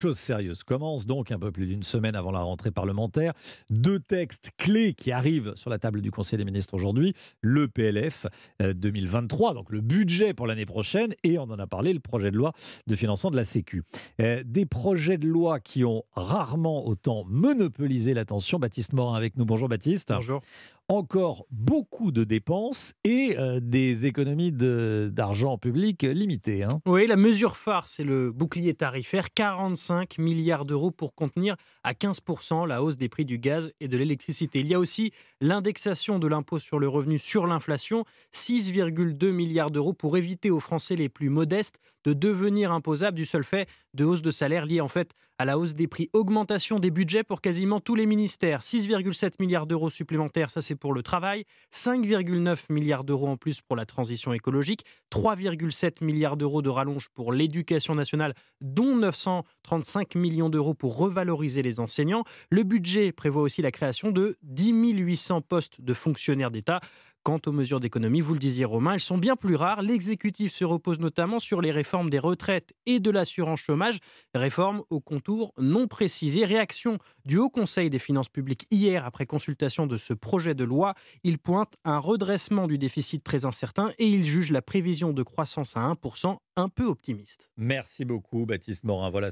Chose sérieuse commence donc un peu plus d'une semaine avant la rentrée parlementaire. Deux textes clés qui arrivent sur la table du Conseil des ministres aujourd'hui. Le PLF 2023, euh, donc le budget pour l'année prochaine, et on en a parlé, le projet de loi de financement de la Sécu. Euh, des projets de loi qui ont rarement autant monopolisé l'attention. Baptiste Morin avec nous. Bonjour Baptiste. Bonjour encore beaucoup de dépenses et euh, des économies d'argent public limitées. Hein. Oui, la mesure phare, c'est le bouclier tarifaire, 45 milliards d'euros pour contenir à 15% la hausse des prix du gaz et de l'électricité. Il y a aussi l'indexation de l'impôt sur le revenu sur l'inflation, 6,2 milliards d'euros pour éviter aux Français les plus modestes de devenir imposables du seul fait de hausse de salaire liée en fait à la hausse des prix, augmentation des budgets pour quasiment tous les ministères, 6,7 milliards d'euros supplémentaires, ça c'est pour le travail, 5,9 milliards d'euros en plus pour la transition écologique, 3,7 milliards d'euros de rallonge pour l'éducation nationale, dont 935 millions d'euros pour revaloriser les enseignants. Le budget prévoit aussi la création de 10 800 postes de fonctionnaires d'État. Quant aux mesures d'économie, vous le disiez Romain, elles sont bien plus rares. L'exécutif se repose notamment sur les réformes des retraites et de l'assurance chômage, réformes aux contours non précisés. Réaction du Haut Conseil des finances publiques hier après consultation de ce projet de loi. Il pointe un redressement du déficit très incertain et il juge la prévision de croissance à 1% un peu optimiste. Merci beaucoup Baptiste Morin. Voilà